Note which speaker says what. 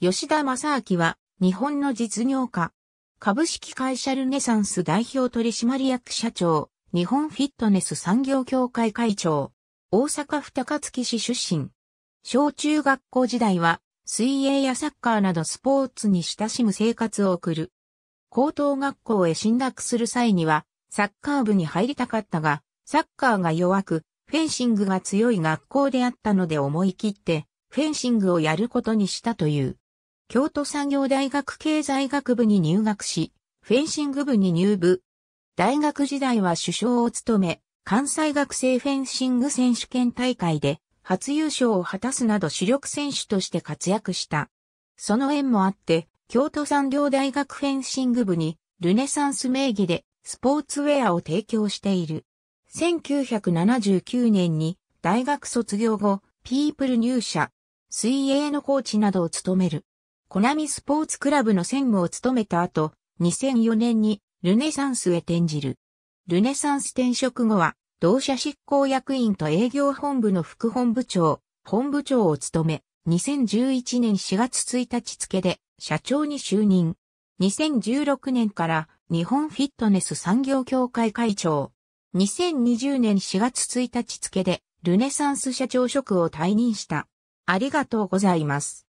Speaker 1: 吉田
Speaker 2: 正明は、日本の実業家。株式会社ルネサンス代表取締役社長、日本フィットネス産業協会会長。大阪府高槻市出身。小中学校時代は、水泳やサッカーなどスポーツに親しむ生活を送る。高等学校へ進学する際には、サッカー部に入りたかったが、サッカーが弱く、フェンシングが強い学校であったので思い切って、フェンシングをやることにしたという。京都産業大学経済学部に入学し、フェンシング部に入部。大学時代は首相を務め、関西学生フェンシング選手権大会で初優勝を果たすなど主力選手として活躍した。その縁もあって、京都産業大学フェンシング部にルネサンス名義でスポーツウェアを提供している。1979年に大学卒業後、ピープル入社、水泳のコーチなどを務める。コナミスポーツクラブの専務を務めた後、2004年にルネサンスへ転じる。ルネサンス転職後は、同社執行役員と営業本部の副本部長、本部長を務め、2011年4月1日付で社長に就任。2016年から日本フィットネス産業協会会長。2020年4月1日付でルネサンス社長職を退任した。ありがとうございます。